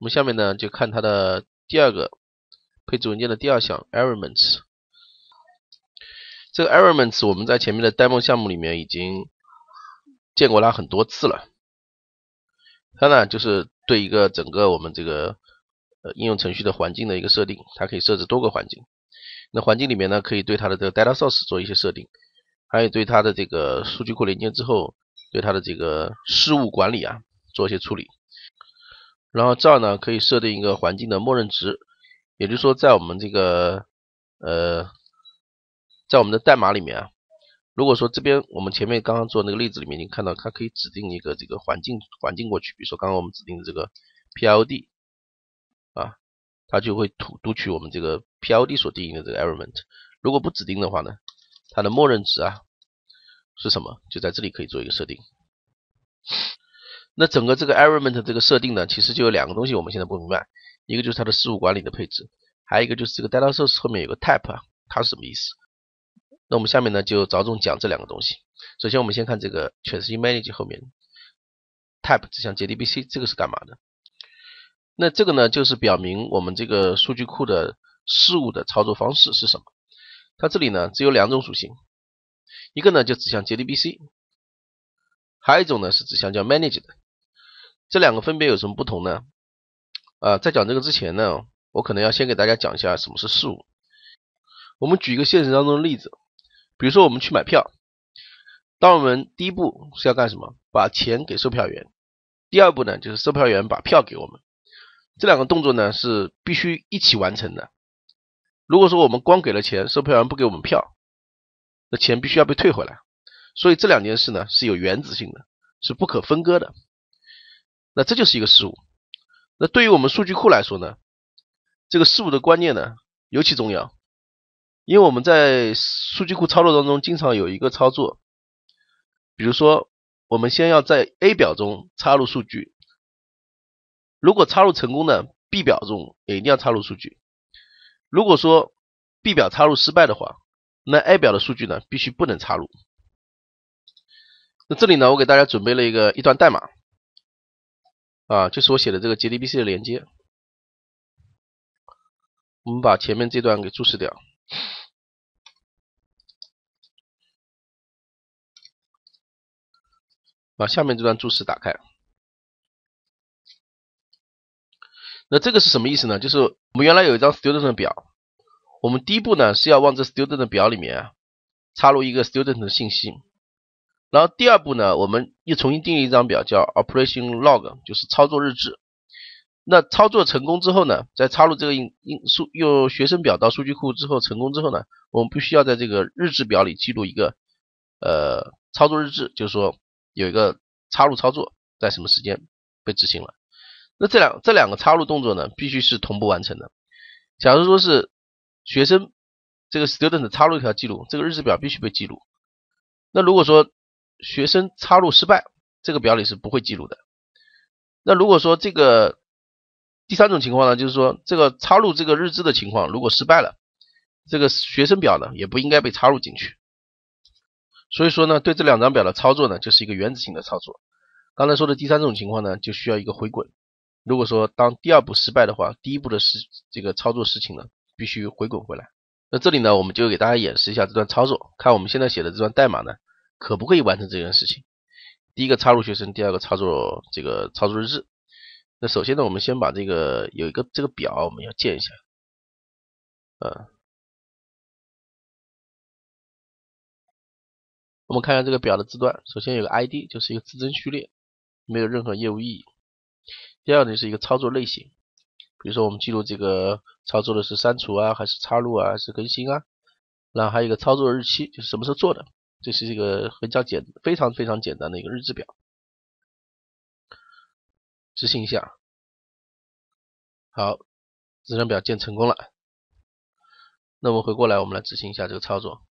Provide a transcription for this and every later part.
我们下面呢就看它的第二个配置文件的第二项 elements，这个 elements 我们在前面的 demo 项目里面已经见过它很多次了。它呢就是对一个整个我们这个呃应用程序的环境的一个设定，它可以设置多个环境。那环境里面呢可以对它的这个 data source 做一些设定，还有对它的这个数据库连接之后，对它的这个事务管理啊做一些处理。然后这儿呢，可以设定一个环境的默认值，也就是说，在我们这个呃，在我们的代码里面啊，如果说这边我们前面刚刚做那个例子里面已经看到，它可以指定一个这个环境环境过去，比如说刚刚我们指定的这个 P L D 啊，它就会读读取我们这个 P L D 所定义的这个 element。如果不指定的话呢，它的默认值啊是什么？就在这里可以做一个设定。那整个这个 element 这个设定呢，其实就有两个东西，我们现在不明白，一个就是它的事务管理的配置，还有一个就是这个 data source 后面有个 type，它是什么意思？那我们下面呢就着重讲这两个东西。首先我们先看这个 c r a n e i t i o n manager 后面 type 指向 JDBC，这个是干嘛的？那这个呢就是表明我们这个数据库的事务的操作方式是什么？它这里呢只有两种属性，一个呢就指向 JDBC，还有一种呢是指向叫 m a n a g e 的。这两个分别有什么不同呢？啊，在讲这个之前呢，我可能要先给大家讲一下什么是事物。我们举一个现实当中的例子，比如说我们去买票，当我们第一步是要干什么？把钱给售票员。第二步呢，就是售票员把票给我们。这两个动作呢是必须一起完成的。如果说我们光给了钱，售票员不给我们票，那钱必须要被退回来。所以这两件事呢是有原子性的，是不可分割的。那这就是一个事物。那对于我们数据库来说呢，这个事物的观念呢尤其重要，因为我们在数据库操作当中经常有一个操作，比如说我们先要在 A 表中插入数据，如果插入成功呢，B 表中也一定要插入数据。如果说 B 表插入失败的话，那 A 表的数据呢必须不能插入。那这里呢，我给大家准备了一个一段代码。啊，就是我写的这个 JDBC 的连接，我们把前面这段给注释掉，把下面这段注释打开。那这个是什么意思呢？就是我们原来有一张 student 的表，我们第一步呢是要往这 student 的表里面插入一个 student 的信息。然后第二步呢，我们又重新定义一张表叫 operation log，就是操作日志。那操作成功之后呢，再插入这个应应数用学生表到数据库之后成功之后呢，我们必须要在这个日志表里记录一个呃操作日志，就是说有一个插入操作在什么时间被执行了。那这两这两个插入动作呢，必须是同步完成的。假如说是学生这个 student 插入一条记录，这个日志表必须被记录。那如果说学生插入失败，这个表里是不会记录的。那如果说这个第三种情况呢，就是说这个插入这个日志的情况如果失败了，这个学生表呢也不应该被插入进去。所以说呢，对这两张表的操作呢就是一个原子性的操作。刚才说的第三种情况呢，就需要一个回滚。如果说当第二步失败的话，第一步的事这个操作事情呢必须回滚回来。那这里呢，我们就给大家演示一下这段操作，看我们现在写的这段代码呢。可不可以完成这件事情？第一个插入学生，第二个操作这个操作日志。那首先呢，我们先把这个有一个这个表我们要建一下，嗯，我们看一下这个表的字段。首先有个 ID，就是一个自增序列，没有任何业务意义。第二呢是一个操作类型，比如说我们记录这个操作的是删除啊，还是插入啊，还是更新啊？然后还有一个操作日期，就是什么时候做的。这是一个比较简、非常非常简单的一个日志表，执行一下，好，这张表建成功了。那我们回过来，我们来执行一下这个操作，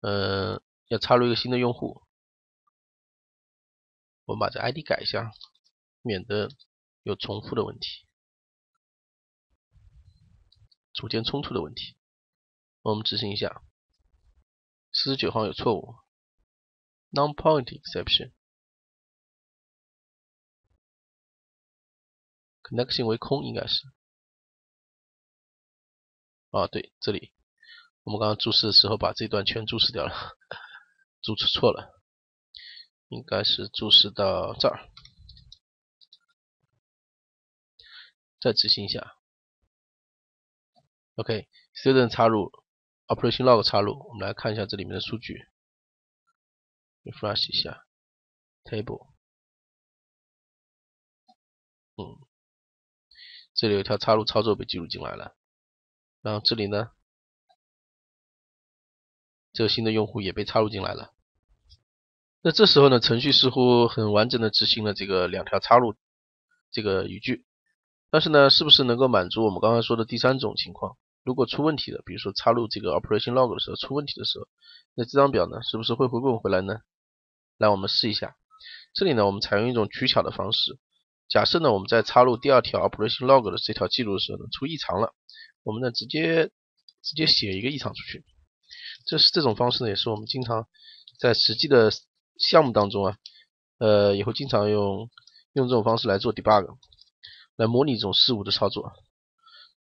嗯，要插入一个新的用户，我们把这 ID 改一下，免得有重复的问题、组件冲突的问题，我们执行一下。四十九号有错误 n o n p o i n t e x c e p t i o n c o n n e c t i n 为空应该是，啊对，这里我们刚刚注释的时候把这段全注释掉了，注释错了，应该是注释到这儿，再执行一下，OK，Student 插入。Operation log 插入，我们来看一下这里面的数据，refresh 一下 table，嗯，这里有一条插入操作被记录进来了，然后这里呢，这个新的用户也被插入进来了，那这时候呢，程序似乎很完整的执行了这个两条插入这个语句，但是呢，是不是能够满足我们刚刚说的第三种情况？如果出问题的，比如说插入这个 operation log 的时候出问题的时候，那这张表呢，是不是会回滚回来呢？来，我们试一下。这里呢，我们采用一种取巧的方式。假设呢，我们在插入第二条 operation log 的这条记录的时候呢，出异常了。我们呢，直接直接写一个异常出去。这是这种方式呢，也是我们经常在实际的项目当中啊，呃，也会经常用用这种方式来做 debug，来模拟一种事物的操作。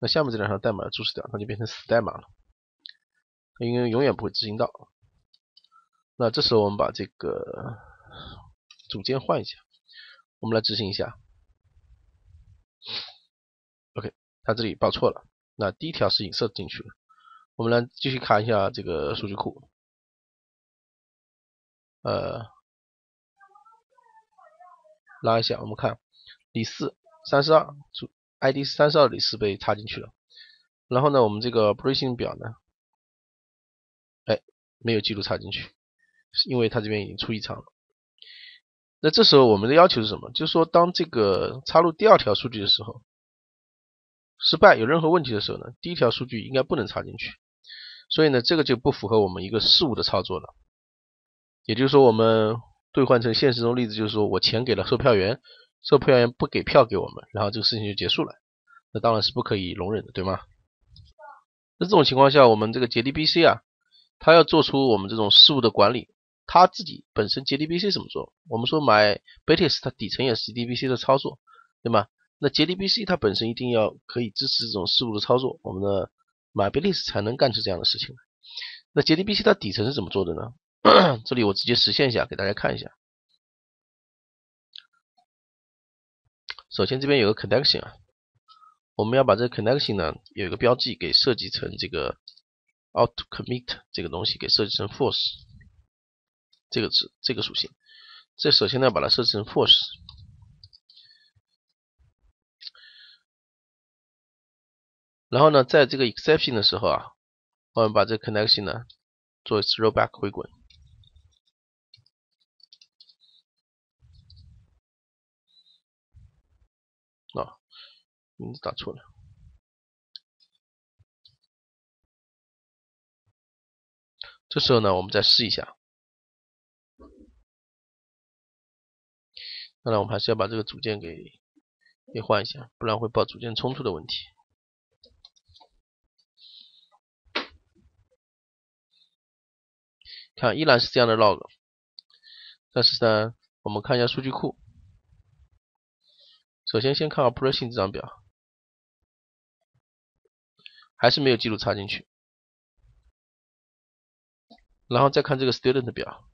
那下面这两行代码注释掉，它就变成死代码了，它应该永远不会执行到。那这时候我们把这个组件换一下，我们来执行一下。OK，它这里报错了。那第一条是隐射进去了。我们来继续看一下这个数据库。呃，拉一下，我们看李四三十二组。ID 三十二里是被插进去了，然后呢，我们这个 breaking 表呢，哎，没有记录插进去，是因为它这边已经出异常了。那这时候我们的要求是什么？就是说，当这个插入第二条数据的时候失败，有任何问题的时候呢，第一条数据应该不能插进去。所以呢，这个就不符合我们一个事务的操作了。也就是说，我们兑换成现实中例子，就是说我钱给了售票员。售票员不给票给我们，然后这个事情就结束了，那当然是不可以容忍的，对吗？那这种情况下，我们这个 JDBC 啊，它要做出我们这种事务的管理，它自己本身 JDBC 怎么做？我们说买 b e t i s 它底层也是 JDBC 的操作，对吗？那 JDBC 它本身一定要可以支持这种事务的操作，我们的买 Beatis 才能干出这样的事情。那 JDBC 它底层是怎么做的呢？这里我直接实现一下，给大家看一下。首先这边有个 connection 啊我们要把这个 connection 呢有一个标记给设计成这个 autocommit 这个东西给设计成 force 这个值这个属性这首先呢把它设置成 force 然后呢在这个 exception 的时候啊我们把这个 connection 呢做一次 roback 回滚啊，名字打错了。这时候呢，我们再试一下。当然，我们还是要把这个组件给给换一下，不然会报组件冲突的问题。看，依然是这样的 log。但是呢，我们看一下数据库。首先先看 o p e r a t i n g 这张表，还是没有记录插进去。然后再看这个 student 表，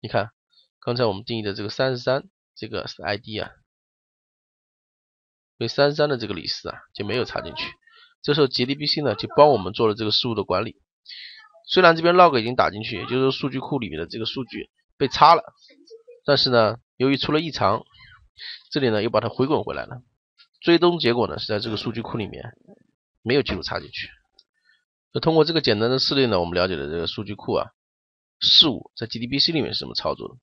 你看，刚才我们定义的这个三十三这个 ID 啊，所以三十三的这个李四啊就没有插进去。这时候 JDBC 呢就帮我们做了这个事务的管理。虽然这边 log 已经打进去，也就是数据库里面的这个数据被插了，但是呢，由于出了异常。这里呢又把它回滚回来了，最终结果呢是在这个数据库里面没有记录插进去。那通过这个简单的事例呢，我们了解了这个数据库啊事务在 GDBC 里面是怎么操作的。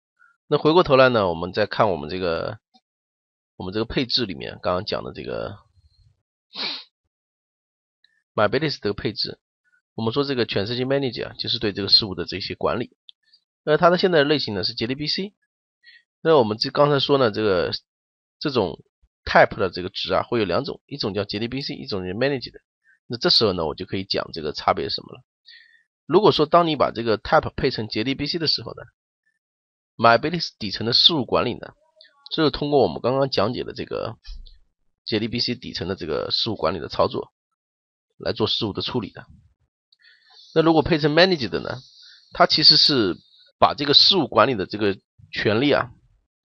那回过头来呢，我们再看我们这个我们这个配置里面刚刚讲的这个 MyBatis 这个配置，我们说这个全世界 Manager 啊就是对这个事务的这些管理。那它的现在的类型呢是 GDBC。那我们这刚才说呢，这个这种 type 的这个值啊，会有两种，一种叫 JDBC，一种叫 managed 的。那这时候呢，我就可以讲这个差别是什么了。如果说当你把这个 type 配成 JDBC 的时候呢，MyBatis 底层的事务管理呢，就是通过我们刚刚讲解的这个 JDBC 底层的这个事务管理的操作来做事务的处理的。那如果配成 managed 的呢，它其实是把这个事务管理的这个权利啊。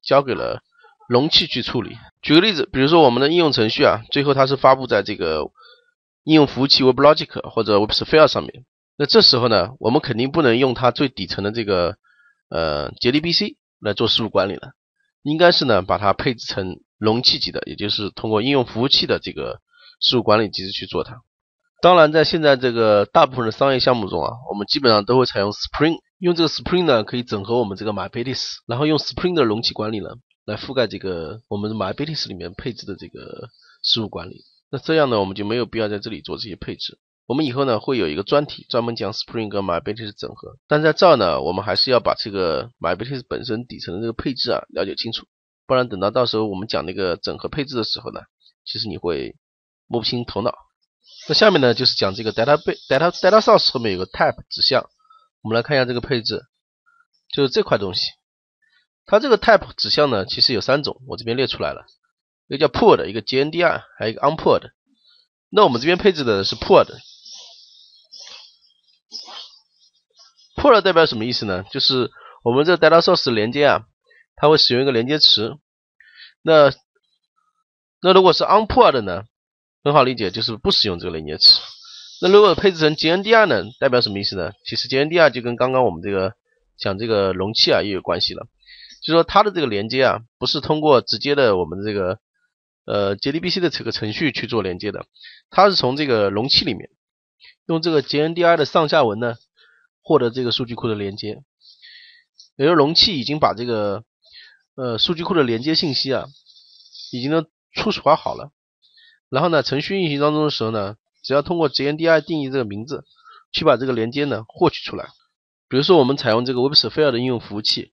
交给了容器去处理。举个例子，比如说我们的应用程序啊，最后它是发布在这个应用服务器 WebLogic 或者 WebSphere 上面。那这时候呢，我们肯定不能用它最底层的这个呃 JDBC 来做事务管理了，应该是呢把它配置成容器级的，也就是通过应用服务器的这个事务管理机制去做它。当然，在现在这个大部分的商业项目中啊，我们基本上都会采用 Spring。用这个 Spring 呢，可以整合我们这个 MyBatis，然后用 Spring 的容器管理呢，来覆盖这个我们 MyBatis 里面配置的这个事务管理。那这样呢，我们就没有必要在这里做这些配置。我们以后呢，会有一个专题专门讲 Spring 跟 MyBatis 整合。但在这儿呢，我们还是要把这个 MyBatis 本身底层的这个配置啊，了解清楚，不然等到到时候我们讲那个整合配置的时候呢，其实你会摸不清头脑。那下面呢，就是讲这个 Data Base、Data、Data Source 后面有个 Type 指向，我们来看一下这个配置，就是这块东西。它这个 type 指向呢，其实有三种，我这边列出来了，一个叫 p o r l 的，一个 g n d r 还有一个 unpooled。那我们这边配置的是 p o r t 的。pool 代表什么意思呢？就是我们这个 data source 连接啊，它会使用一个连接池。那那如果是 unpooled 呢？很好理解，就是不使用这个连接池。那如果配置成 g n d r 呢，代表什么意思呢？其实 g n d r 就跟刚刚我们这个讲这个容器啊，也有关系了。就说它的这个连接啊，不是通过直接的我们这个呃 JDBC 的这个程序去做连接的，它是从这个容器里面用这个 g n d r 的上下文呢，获得这个数据库的连接。也就容器已经把这个呃数据库的连接信息啊，已经都初始化好了。然后呢，程序运行当中的时候呢？只要通过 JNDI 定义这个名字，去把这个连接呢获取出来。比如说，我们采用这个 WebSphere 的应用服务器，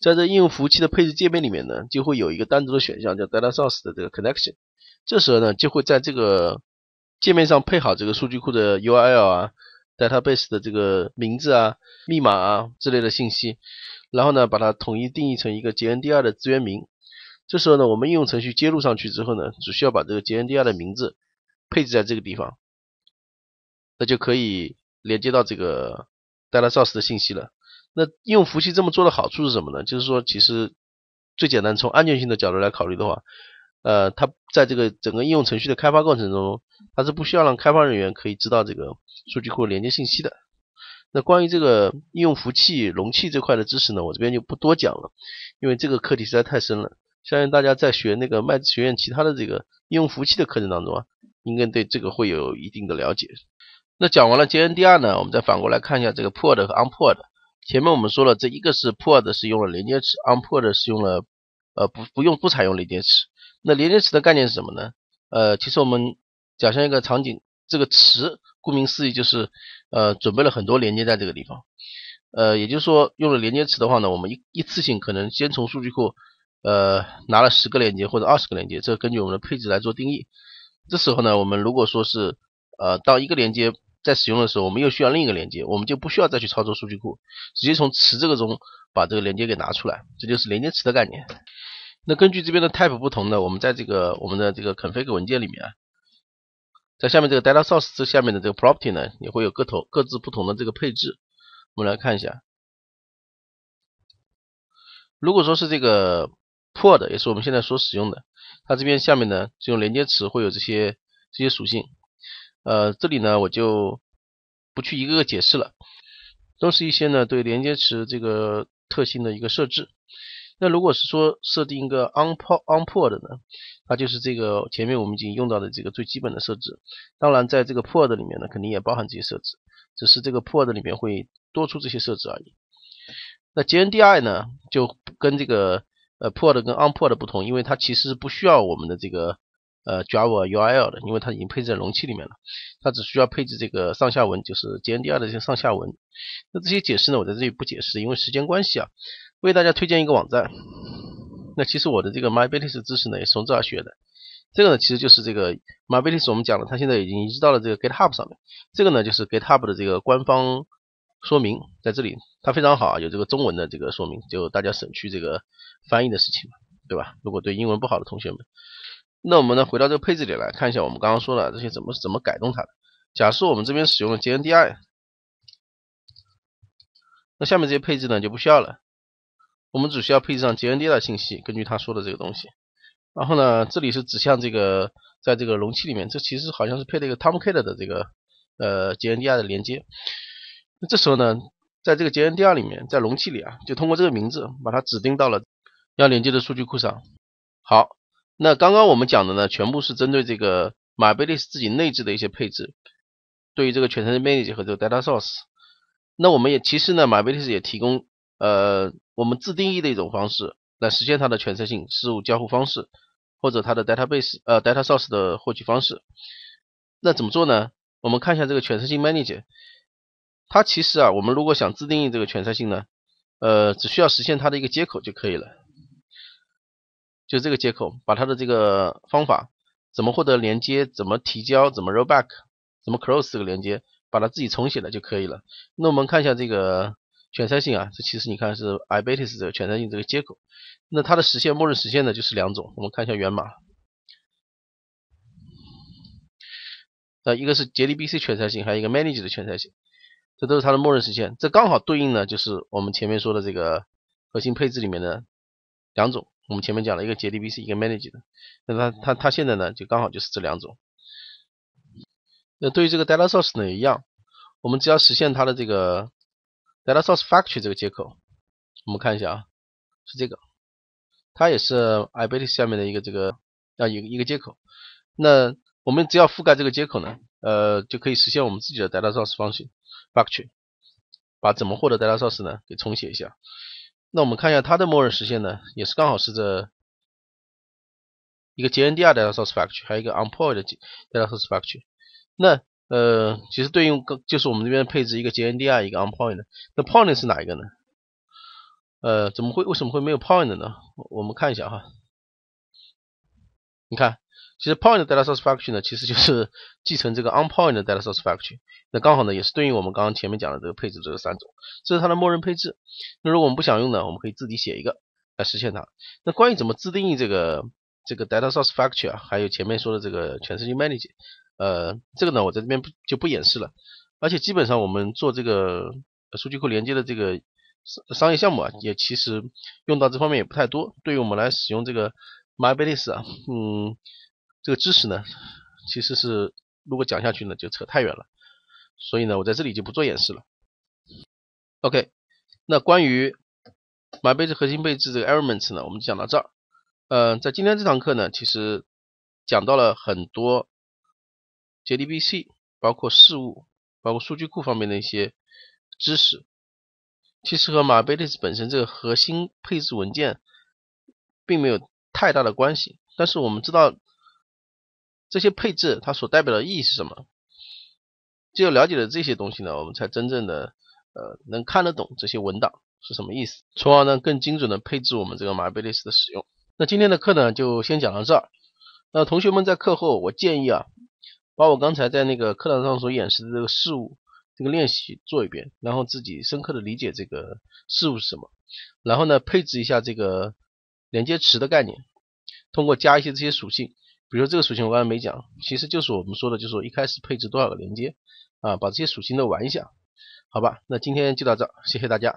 在这应用服务器的配置界面里面呢，就会有一个单独的选项叫 DataSource 的这个 Connection。这时候呢，就会在这个界面上配好这个数据库的 URL 啊、Database 的这个名字啊、密码啊之类的信息，然后呢，把它统一定义成一个 JNDI 的资源名。这时候呢，我们应用程序接入上去之后呢，只需要把这个 JNDI 的名字配置在这个地方。那就可以连接到这个 data source 的信息了。那应用服务器这么做的好处是什么呢？就是说，其实最简单从安全性的角度来考虑的话，呃，它在这个整个应用程序的开发过程中，它是不需要让开发人员可以知道这个数据库连接信息的。那关于这个应用服务器容器这块的知识呢，我这边就不多讲了，因为这个课题实在太深了。相信大家在学那个麦子学院其他的这个应用服务器的课程当中啊，应该对这个会有一定的了解。那讲完了 j n d r 呢，我们再反过来看一下这个 port 和 unport。前面我们说了，这一个是 port 是用了连接池，unport 是用了，呃，不不用不采用连接池。那连接池的概念是什么呢？呃，其实我们想象一个场景，这个池顾名思义就是，呃，准备了很多连接在这个地方。呃，也就是说用了连接池的话呢，我们一一次性可能先从数据库，呃，拿了十个连接或者二十个连接，这根据我们的配置来做定义。这时候呢，我们如果说是，呃，当一个连接在使用的时候，我们又需要另一个连接，我们就不需要再去操作数据库，直接从池这个中把这个连接给拿出来，这就是连接池的概念。那根据这边的 type 不同呢，我们在这个我们的这个 config 文件里面啊，在下面这个 data source 这下面的这个 property 呢，也会有个头各自不同的这个配置。我们来看一下，如果说是这个 p o o 的，也是我们现在所使用的，它这边下面呢，这种连接池会有这些这些属性。呃，这里呢，我就不去一个个解释了，都是一些呢对连接池这个特性的一个设置。那如果是说设定一个 o n p o n p o r t 呢，它就是这个前面我们已经用到的这个最基本的设置。当然，在这个 port 里面呢，肯定也包含这些设置，只是这个 port 里面会多出这些设置而已。那 JNDI 呢，就跟这个呃 port 跟 o n p o r t 不同，因为它其实不需要我们的这个。呃，Java U I L 的，因为它已经配置在容器里面了，它只需要配置这个上下文，就是 J N D r 的这些上下文。那这些解释呢，我在这里不解释，因为时间关系啊。为大家推荐一个网站，那其实我的这个 MyBatis 知识呢，也是从这儿学的。这个呢，其实就是这个 MyBatis，我们讲了，它现在已经移植到了这个 GitHub 上面。这个呢，就是 GitHub 的这个官方说明，在这里它非常好啊，有这个中文的这个说明，就大家省去这个翻译的事情嘛，对吧？如果对英文不好的同学们。那我们呢，回到这个配置里来看一下，我们刚刚说的这些怎么怎么改动它的。假设我们这边使用了 JNDI，那下面这些配置呢就不需要了，我们只需要配置上 JNDI 的信息，根据他说的这个东西。然后呢，这里是指向这个，在这个容器里面，这其实好像是配了一个 Tomcat 的这个呃 JNDI 的连接。那这时候呢，在这个 JNDI 里面，在容器里啊，就通过这个名字把它指定到了要连接的数据库上。好。那刚刚我们讲的呢，全部是针对这个 MyBatis 自己内置的一些配置。对于这个全参的 Manager 和这个 Data Source，那我们也其实呢，MyBatis 也提供呃我们自定义的一种方式来实现它的全参性事务交互方式或者它的 Database，呃 Data Source 的获取方式。那怎么做呢？我们看一下这个全参性 Manager，它其实啊，我们如果想自定义这个全参性呢，呃，只需要实现它的一个接口就可以了。就这个接口，把它的这个方法怎么获得连接，怎么提交，怎么 rollback，怎么 close 这个连接，把它自己重写了就可以了。那我们看一下这个全拆性啊，这其实你看是 ibatis 这个全拆性这个接口，那它的实现，默认实现的就是两种，我们看一下源码。呃，一个是 jdbc 全拆性，还有一个 manage 的全拆性，这都是它的默认实现。这刚好对应呢，就是我们前面说的这个核心配置里面的两种。我们前面讲了一个 JDBC，一个 m a n a g e d 的，那它它它现在呢就刚好就是这两种。那对于这个 DataSource 呢也一样，我们只要实现它的这个 DataSource Factory 这个接口，我们看一下啊，是这个，它也是 Ibatis 下面的一个这个啊一个一个接口。那我们只要覆盖这个接口呢，呃就可以实现我们自己的 DataSource Function Factory，把怎么获得 DataSource 呢给重写一下。那我们看一下它的默认实现呢，也是刚好是这一个 j n d r 的 DataSource，还有一个 onPoint 的 DataSource。那呃，其实对应就是我们这边配置一个 j n d r 一个 onPoint 那 Point 是哪一个呢？呃，怎么会为什么会没有 Point 呢？我们看一下哈，你看。其实 Point Data Source Factory 呢，其实就是 继承这个 Unpoint Data Source Factory。那刚好呢，也是对应我们刚刚前面讲的这个配置，这个三种，这是它的默认配置。那如果我们不想用呢，我们可以自己写一个来实现它。那关于怎么自定义这个这个 Data Source Factory 啊，还有前面说的这个全 manage，呃，这个呢，我在这边就不演示了。而且基本上我们做这个数据库连接的这个商商业项目啊，也其实用到这方面也不太多。对于我们来使用这个 MyBatis 啊，嗯。这个知识呢，其实是如果讲下去呢，就扯太远了，所以呢，我在这里就不做演示了。OK，那关于 m y b 核心配置这个 elements 呢，我们就讲到这儿。嗯，在今天这堂课呢，其实讲到了很多 JDBC，包括事务，包括数据库方面的一些知识，其实和 m 贝 b a t s 本身这个核心配置文件并没有太大的关系，但是我们知道。这些配置它所代表的意义是什么？只有了解了这些东西呢，我们才真正的呃能看得懂这些文档是什么意思，从而呢更精准的配置我们这个 m y s q 斯的使用。那今天的课呢就先讲到这儿。那同学们在课后，我建议啊，把我刚才在那个课堂上所演示的这个事物。这个练习做一遍，然后自己深刻的理解这个事物是什么，然后呢配置一下这个连接池的概念，通过加一些这些属性。比如说这个属性我刚才没讲，其实就是我们说的，就是一开始配置多少个连接，啊，把这些属性都玩一下，好吧？那今天就到这，谢谢大家。